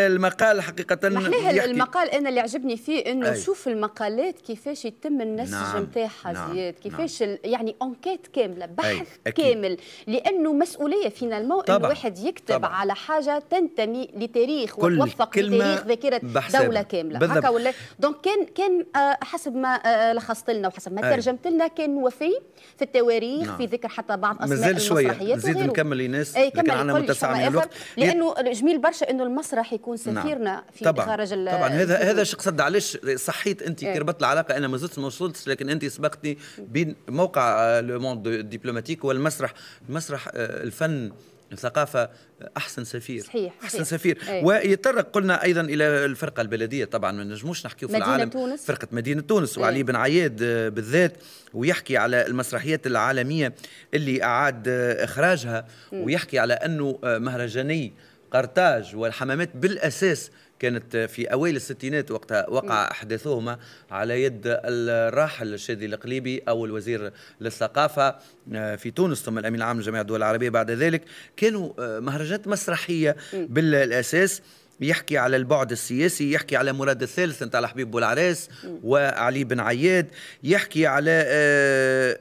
المقال حقيقه يحكي المقال انا اللي عجبني فيه انه شوف المقالات كيفاش يتم النسج نتاعها نعم. نعم. زياد نعم. كيفاش نعم. يعني انكيت كامله بحث أكيد. كامل لانه مسؤوليه فينالمون ان الواحد يكتب طبعا. على حاجه تنتمي لتاريخ وتوثق لتاريخ ذاكره دوله كامله هكا ولا دونك كان كان آه، حسب ما آه، لخصت لنا وحسب ما ترجمت لنا كان وفي في التواريخ نعم. في ذكر حتى بعض اسماء مازال شويه نزيد نكمل الناس كان عندنا متسع يعني الوقت لانه جميل برشا انه المسرح يكون نعم. سفيرنا نعم. في طبعًا. خارج طبعا هذا هذا شو قصد علاش صحيت انت ايه. كربطت العلاقه انا ما زلت ما وصلتش لكن انت سبقتني بين موقع آه، لو موند ديبلوماتيك والمسرح المسرح آه، الفن الثقافة أحسن سفير صحيح أحسن صحيح. سفير أيه. ويطرق قلنا أيضا إلى الفرقة البلدية طبعا ما نجموش نحكيو في العالم تونس. فرقة مدينة تونس أيه. وعلي بن عياد بالذات ويحكي على المسرحيات العالمية اللي أعاد إخراجها م. ويحكي على أنه مهرجاني قرطاج والحمامات بالأساس كانت في اوائل الستينات وقتها وقع نعم. احداثهما على يد الراحل الشاذي القليبي او الوزير للثقافه آه، في تونس ثم الامين العام لجميع الدول العربيه بعد ذلك كانوا آه، مهرجانات مسرحيه بالاساس يحكي على البعد السياسي يحكي على مراد الثالث نتاع الحبيب بولعريس وعلي بن عياد يحكي على آه،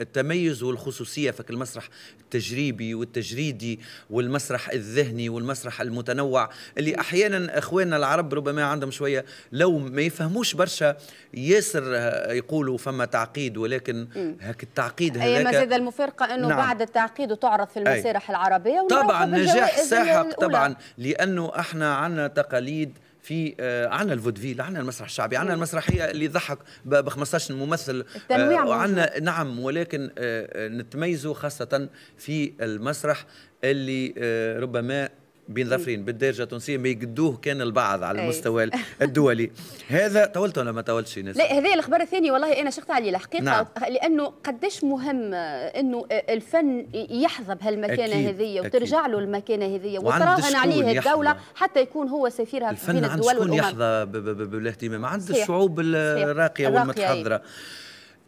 التميز والخصوصية في المسرح التجريبي والتجريدي والمسرح الذهني والمسرح المتنوع اللي أحيانا أخواننا العرب ربما عندهم شوية لو ما يفهموش برشا ياسر آه، يقولوا فما تعقيد ولكن هك التعقيد هذاك ما زاد المفارقة أنه نعم. بعد التعقيد وتعرض في المسارح العربية طبعا نجاح ساحق طبعا لأنه احنا عندنا تقاليد في آه، عنا الفودفيل عنا المسرح الشعبي عنا المسرحيه اللي ضحك ب 15 ممثل آه، وعنا نعم ولكن آه، نتميزوا خاصه في المسرح اللي ربما بين ظفرين بالدارجه التونسيه ما يقدوه كان البعض على المستوى الدولي هذا طولت ولا ما طولتش ناس لا هذه الخبر الثاني والله انا شقت عليه الحقيقه نعم. لانه قداش مهم انه الفن يحظى بهالمكانه هذه وترجع له المكانه هذه وتراهن عليه الدوله حتى يكون هو سفيرها في بين الدول عند الفن يحظى بالاهتمام عند الشعوب الراقيه والمتحضره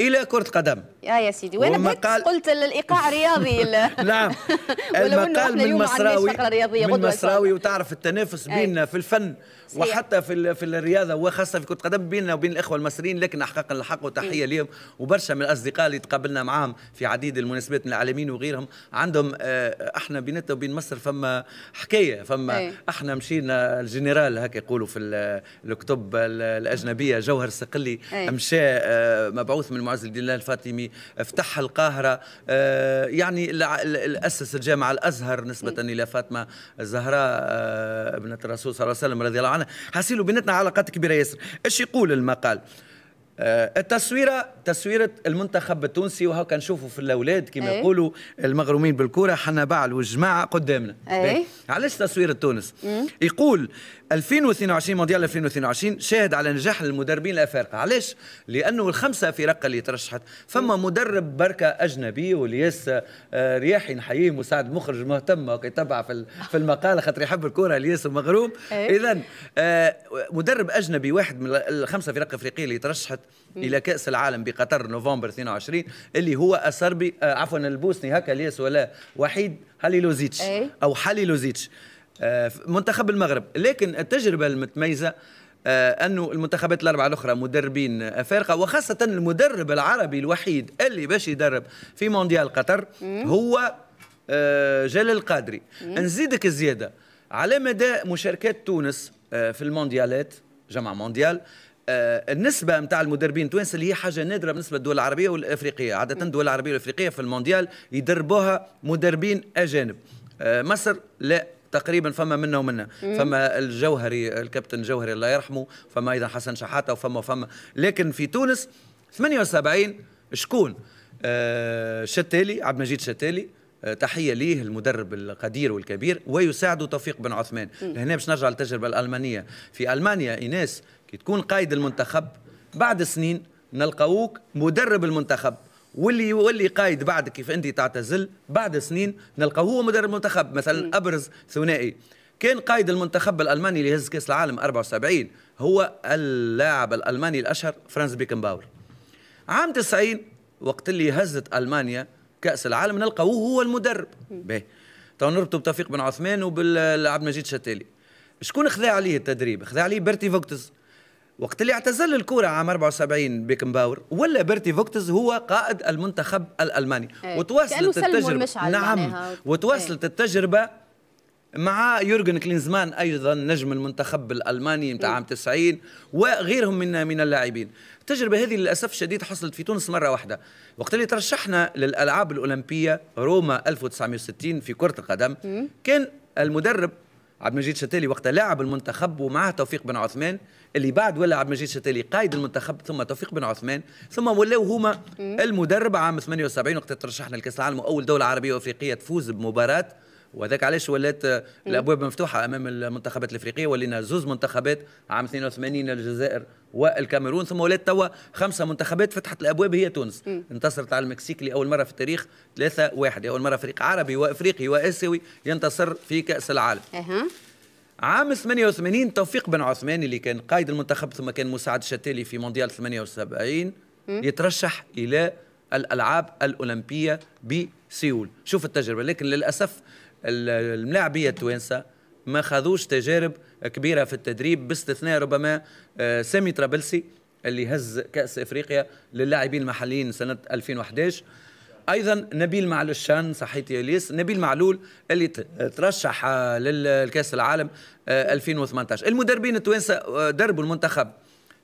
الى كره قدم اه يا سيدي وانا والمقال... قلت الايقاع رياضي نعم المقال من مصراوي من مصراوي وتعرف التنافس بيننا في الفن وحتى في في الرياضه وخاصه في كره القدم بيننا وبين الاخوه المصريين لكن احقاقا الحق وتحيه لهم وبرشا من الاصدقاء اللي تقابلنا معاهم في عديد المناسبات من العالمين وغيرهم عندهم آه، احنا بيناتنا وبين مصر فما حكايه فما أي. احنا مشينا الجنرال هكا يقولوا في الكتب الاجنبيه جوهر السقلي مشى آه، مبعوث من معز الدين الفاطمي افتح القاهرة آه، يعني أسس الجامعة الأزهر نسبة إلى فاطمة الزهراء آه، ابنة الرسول صلى الله عليه وسلم رضي الله عنها حسيلوا بيناتنا علاقات كبيرة ياسر ايش يقول المقال آه، التصويره تصويره المنتخب التونسي وهو كنشوفوا في الاولاد كما إيه. يقولوا المغرومين بالكوره حنا بعل وجماعة قدامنا إيه. علاش تصويره تونس يقول 2022 مونديال 2022 شاهد على نجاح المدربين الافارقه علاش لانه الخمسه فرق اللي ترشحت فما مدرب بركه اجنبي والياس آه، رياحي نحييه مساعد مخرج مهتم يتبع في في المقال خاطر يحب الكره الياس مغروم إيه. اذا آه، مدرب اجنبي واحد من الخمسه فرق افريقيه اللي ترشحت الى كاس العالم بقطر نوفمبر 22 اللي هو اسربي آه، عفوا البوسني هكا الياس ولا وحيد هاليلوزيتش إيه. او حاليلوزيتش آه، منتخب المغرب لكن التجربه المتميزه آه، انه المنتخبات الاربعه الاخرى مدربين افارقه آه، وخاصه المدرب العربي الوحيد اللي باش يدرب في مونديال قطر هو جلال القادري نزيدك الزياده على مدى مشاركات تونس في المونديالات جمع مونديال النسبة نتاع المدربين التوانسة اللي هي حاجة نادرة بالنسبة للدول العربية والأفريقية عادة الدول العربية والأفريقية في المونديال يدربوها مدربين أجانب مصر لا تقريبا فما منا ومنا فما الجوهري الكابتن جوهري الله يرحمه فما ايضا حسن شحاته وفما وفما لكن في تونس 78 شكون آه، شتالي عبد المجيد شتالي آه، تحية ليه المدرب القدير والكبير ويساعده توفيق بن عثمان هنا باش نرجع للتجربة الألمانية في ألمانيا إيناس كي تكون قائد المنتخب بعد سنين نلقاوك مدرب المنتخب واللي يولي قايد بعد كيف انت تعتزل بعد سنين نلقاه هو مدرب منتخب مثلا ابرز ثنائي كان قائد المنتخب الالماني اللي هز كاس العالم 74 هو اللاعب الالماني الاشهر فرانز بيكنباور عام 90 وقت اللي هزت المانيا كاس العالم نلقاوه هو المدرب به تو نربطوا بتوفيق بن عثمان وبالعبد المجيد شتالي شكون خذا عليه التدريب خذا عليه بيرتي فوكتز وقت اللي اعتزل الكرة عام 74 بيكنباور ولا بيرتي فوكتز هو قائد المنتخب الألماني ايه. وتواصلت التجربة نعم وتواصلت ايه. التجربة مع يورجن كلينزمان ايضا نجم المنتخب الالماني نتاع إيه. عام 90 وغيرهم من من اللاعبين التجربه هذه للاسف الشديد حصلت في تونس مره واحده وقت اللي ترشحنا للالعاب الاولمبيه روما 1960 في كره القدم إيه. كان المدرب عبد المجيد شتالي وقتها لاعب المنتخب ومعه توفيق بن عثمان اللي بعد ولا عبد المجيد شتالي قائد المنتخب ثم توفيق بن عثمان ثم ولاو هما المدرب عام 78 وقت ترشحنا لكاس العالم واول دوله عربيه وافريقيه تفوز بمباراه وذاك علاش ولات آه، الابواب مفتوحه امام المنتخبات الافريقيه ولينا زوز منتخبات عام 82 الجزائر والكاميرون ثم ولات توا خمسه منتخبات فتحت الابواب هي تونس مم. انتصرت على المكسيك لاول مره في التاريخ 3 1 لاول مره فريق عربي وافريقي واسيوي ينتصر في كاس العالم أه. عام 88 توفيق بن عثمان اللي كان قائد المنتخب ثم كان مساعد الشتالي في مونديال 78 يترشح الى الالعاب الاولمبيه بسيول شوف التجربه لكن للاسف الملاعبيه التوانسه ما خذوش تجارب كبيره في التدريب باستثناء ربما آه، سامي طرابلسي اللي هز كاس افريقيا للاعبين المحليين سنه 2011 ايضا نبيل معلشان صحيتي يا اليس نبيل معلول اللي ترشح آه، للكاس العالم 2018 آه، المدربين التوانسه دربوا المنتخب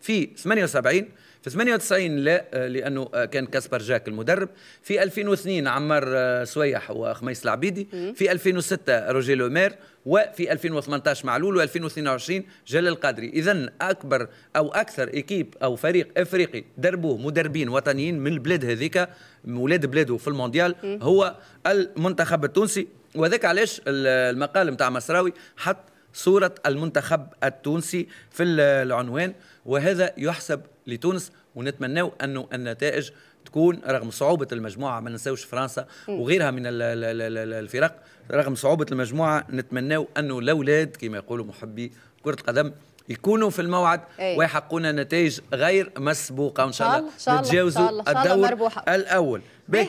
في 78 في 98 لا آه، لانه آه، كان كاسبر جاك المدرب في 2002 عمار آه، سويح وخميس العبيدي في 2006 روجي لومير وفي 2018 معلول و2022 جلال القادري اذا اكبر او اكثر ايكيب او فريق افريقي دربوه مدربين وطنيين من البلاد هذيك ولاد بلاده في المونديال هو المنتخب التونسي وذاك علاش المقال نتاع مسراوي حط صوره المنتخب التونسي في العنوان وهذا يحسب لتونس ونتمناو انه النتائج تكون رغم صعوبة المجموعة ما ننساوش فرنسا وغيرها من الفرق رغم صعوبة المجموعة نتمناو أنه الأولاد كما يقولوا محبي كرة القدم يكونوا في الموعد أيه. ويحققون نتائج غير مسبوقه ان شاء الله, الله نتجاوزوا الدور شاء الله الاول بيه.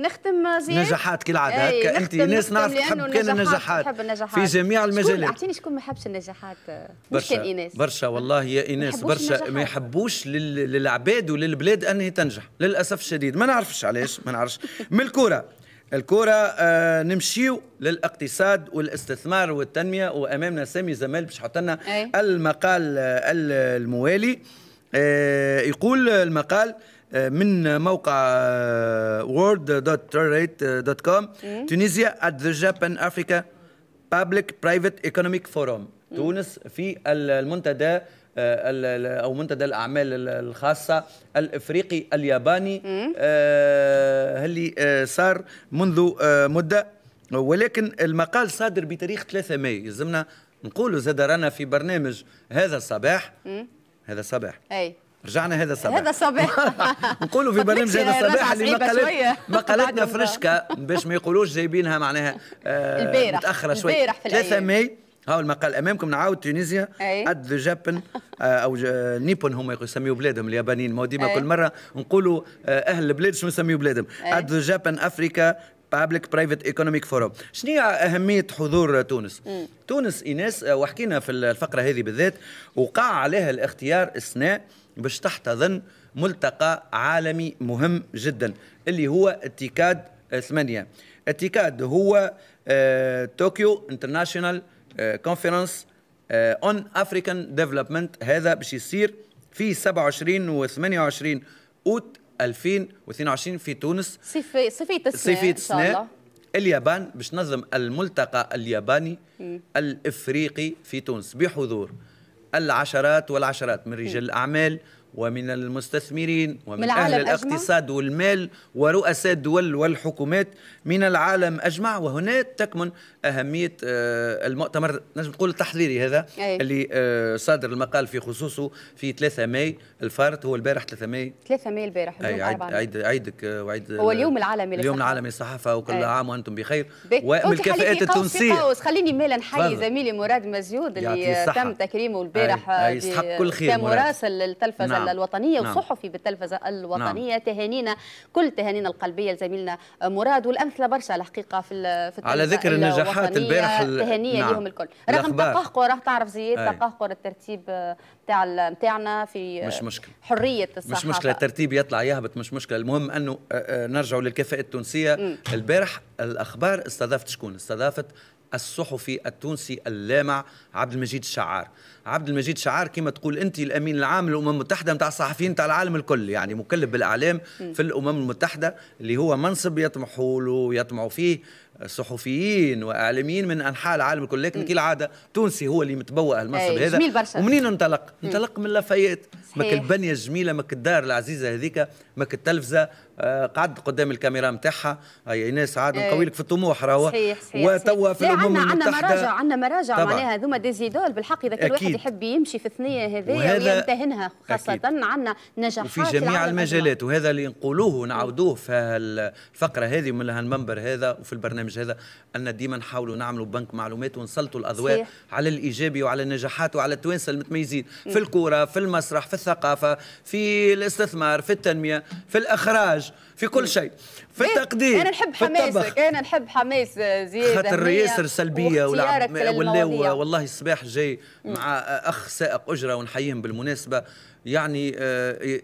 نختم زين نجاحات كالعاده هكا انت ناس نعرف تحب كان النجاحات في جميع المجالات اعطيني شكون ما يحبش النجاحات برشا ايناس برشا والله يا ايناس برشا ما يحبوش للعباد وللبلاد انها تنجح للاسف الشديد ما نعرفش علاش ما نعرفش من الكوره الكرة آه نمشيو للاقتصاد والاستثمار والتنمية وأمامنا سامي زمال باش يحط لنا المقال آه، الموالي آه يقول المقال من موقع آه، world.rate.com تونسيا at the Japan Africa Public Private Economic Forum تونس في المنتدى آه، او منتدى الاعمال الخاصه الافريقي الياباني آه، اللي صار منذ مده ولكن المقال صادر بتاريخ 3 ماي يلزمنا نقولوا زاد رانا في برنامج هذا الصباح هذا الصباح اي رجعنا هذا الصباح هذا الصباح نقولوا في برنامج هذا الصباح اللي مقالت مقالتنا فرشكه باش ما يقولوش جايبينها معناها آه البارح متاخره شوي البارح في 3 ماي هاو المقال امامكم نعاود تونسيا اد ذا جابن او آه، نيبون هما يسميو بلادهم اليابانيين ما ديما كل مره نقولوا آه، اهل البلاد شنو يسميو بلادهم اد ذا جابن افريكا بابليك برايفت ايكونوميك فورم شنو هي اهميه حضور تونس م. تونس ايناس آه، وحكينا في الفقره هذه بالذات وقع عليها الاختيار السنه باش تحتضن ملتقى عالمي مهم جدا اللي هو اتكاد آه، ثمانية اتكاد هو طوكيو انترناشونال كونفرنس اون افريكان ديفلوبمنت هذا باش يصير في 27 و 28 اوت 2022 في تونس صيفي صيفيه السنه صيفيه الله اليابان باش تنظم الملتقى الياباني م. الافريقي في تونس بحضور العشرات والعشرات من رجال الاعمال ومن المستثمرين ومن أهل الاقتصاد أجمع. والمال ورؤساء الدول والحكومات من العالم أجمع وهنا تكمن أهمية آه، المؤتمر نجم نقول التحضيري هذا أي. اللي آه، صادر المقال في خصوصه في 3 ماي الفارت هو البارح 3 ماي 3 ماي البارح اليوم عيد عيد عيدك آه، وعيد هو اليوم العالمي اليوم العالمي للصحافة وكل أي. عام وأنتم بخير ومن الكفاءات التونسية قوس خليني مالا نحيي زميلي مراد مزيود اللي تم تكريمه البارح يستحق كل خير كمراسل للتلفزة نعم. نعم. الوطنيه نعم. وصحفي بالتلفزه نعم. الوطنيه نعم. تهانينا كل تهانينا القلبيه لزميلنا مراد والامثله برشا الحقيقه في في على ذكر النجاحات البارح تهانيه نعم. لهم الكل رغم تقهقر راح تعرف زياد تقهقر الترتيب نتاع نتاعنا في مش مشكله حريه الصحافه مش مشكله الترتيب يطلع يهبط مش مشكله المهم انه آه، آه، نرجعوا للكفاءه التونسيه البارح الاخبار استضافت شكون استضافت الصحفي التونسي اللامع عبد المجيد الشعار عبد المجيد شعار كما تقول انت الامين العام للامم المتحده نتاع الصحفيين نتاع العالم الكل يعني مكلف بالاعلام في الامم المتحده اللي هو منصب يطمحوا له يطمعوا فيه صحفيين واعلاميين من انحاء العالم الكل لكن كالعاده تونسي هو اللي متبوء المنصب هذا جميل برشا ومنين انطلق؟ انطلق من لافايات ماك البنيه الجميله ماك الدار العزيزه هذيك ماك التلفزه آه، قعد قدام الكاميرا نتاعها اي ناس عاد لك في الطموح راهو وتوا في الامم المتحده عندنا مراجع عندنا مراجع معناها هذوما ديزيدول بالحق اذا كان واحد اللي يحب يمشي في الثنيه هذه ويمتهنها خاصه عندنا نجاحات في جميع المجالات وهذا اللي نقولوه ونعودوه في الفقره هذه من المنبر هذا وفي البرنامج هذا ان ديما نحاولوا نعملوا بنك معلومات ونسلطوا الاضواء على الايجابي وعلى النجاحات وعلى التوانسه المتميزين في الكوره في المسرح في الثقافه في الاستثمار في التنميه في الاخراج في كل شيء في إيه، التقدير انا نحب حماسك انا نحب حماس آه، زياده خاطر ياسر سلبيه ولعب ولاو والله الصباح جاي مع اخ سائق اجره ونحييهم بالمناسبه يعني آه،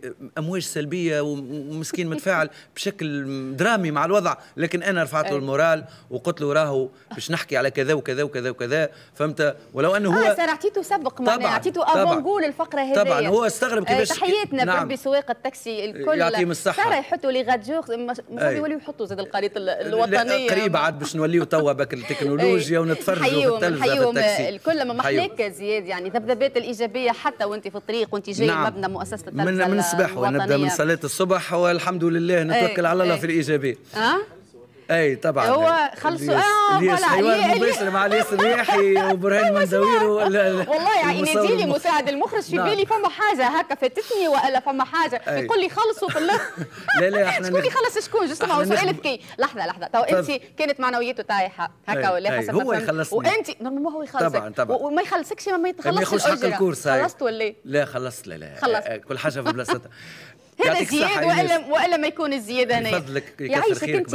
آه، امواج سلبيه ومسكين متفاعل بشكل درامي مع الوضع لكن انا رفعت له المورال وقلت له راهو باش نحكي على كذا وكذا وكذا وكذا فهمت ولو انه هو اه اعطيته سبق معناها اعطيته افونغول الفقره هذه طبعا هو استغرب آه، كيفاش تحياتنا نعم. بربي سواق التاكسي الكل يعطيهم الصحه ترى يحطوا لي غاديوغ المفروض يوليو يحطوا زاد القريط الوطنيه قريب عاد باش نوليو توا باك التكنولوجيا ونتفرجوا في التلفزه الكل ما محلاك زياد يعني ذبذبات الايجابيه حتى وانت في الطريق وانت جاي نعم. عبدنا مؤسسه التربيه من من الصباح ونبدا من صلاه الصبح والحمد لله نتوكل على الله إيه، في إيه. الايجابيه أه؟ اي طبعا هو خلصوا اه الياس حوار أيوة، إيه، مباشر مع الياس أيوة، الرياحي وبرهان منزويرو والله يعني ينادي لي مساعد المخرج في نعم. بالي فما حاجه هكا فاتتني والا فما حاجه يقول لي خلصوا في الاخر لا لا احنا شكون يخلص شكون جوست هو سؤال ذكي لحظه لحظه تو انت كانت معنوياته طايحه هكا ولا حسب هو يخلصني وانت نورمالمون هو يخلصك طبعا طبعا وما يخلصكش ما يخلصش حق خلصت ولا إيه؟ لا خلصت لا لا آه، كل حاجه في بلاصتها هذا زياد والا والا ما يكون الزياده هنا فضلك يعيشك انت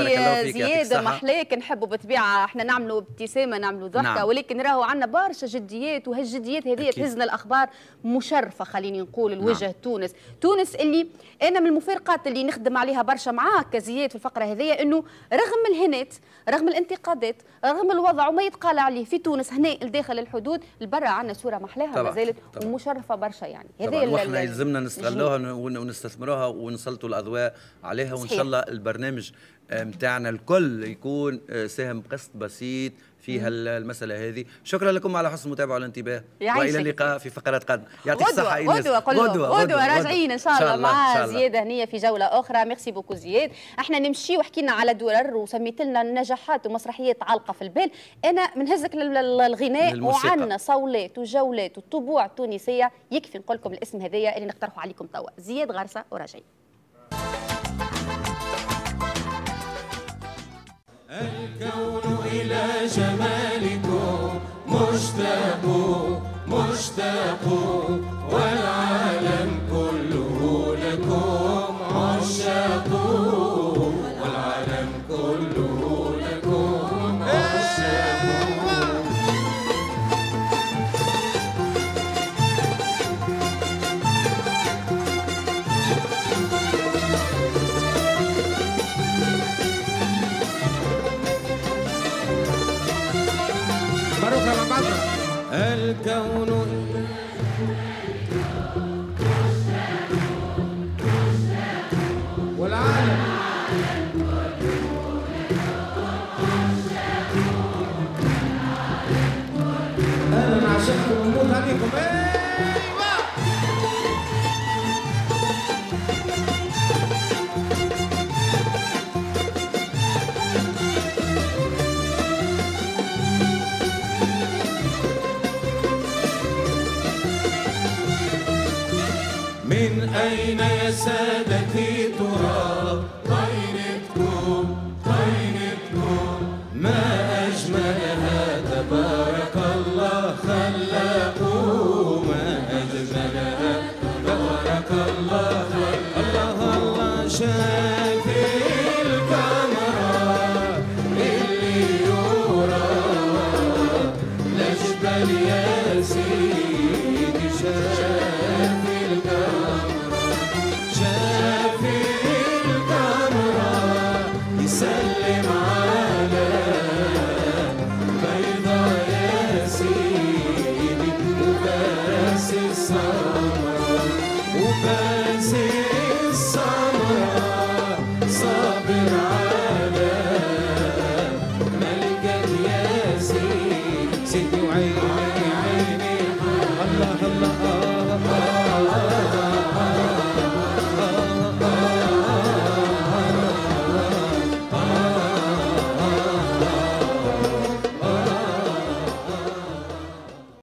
زياد محلاك نحبوا بالطبيعه احنا نعملوا ابتسامه نعملوا ضحكه نعم. ولكن راهو عندنا برشا جديات وهالجديات هذه تهزنا الاخبار مشرفه خليني نقول الوجه نعم. تونس تونس اللي انا من المفارقات اللي نخدم عليها برشا معاك كزياد في الفقره هذه انه رغم الهنات رغم الانتقادات رغم الوضع وما يتقال عليه في تونس هنا لداخل الحدود البرة عندنا صوره محلاها ما زالت ومشرفه برشا يعني هذه واحنا يلزمنا نستغلوها ونستثمروها وراها ونسلطوا الاضواء عليها وان شاء الله البرنامج متاعنا آه، الكل يكون آه، ساهم قسط بسيط في هالمساله هذه شكرا لكم على حسن المتابعه والانتباه والى اللقاء في فقرات قادمه يعطيك الصحه يا غدوه غدوه غدوه راجعين ان شاء الله مع زيادة هنيه في جوله اخرى ميرسي بوكو زياد احنا نمشي وحكينا على دولار وسميت لنا النجاحات ومسرحيات عالقه في البال انا منهزك للغناء وعندنا صولات وجولات وطبوع تونسيه يكفي نقول لكم الاسم هذايا اللي نقترحه عليكم توا زياد غرسه وراجعين الكون إلى جمالكم مشتاق مشتاق والعالم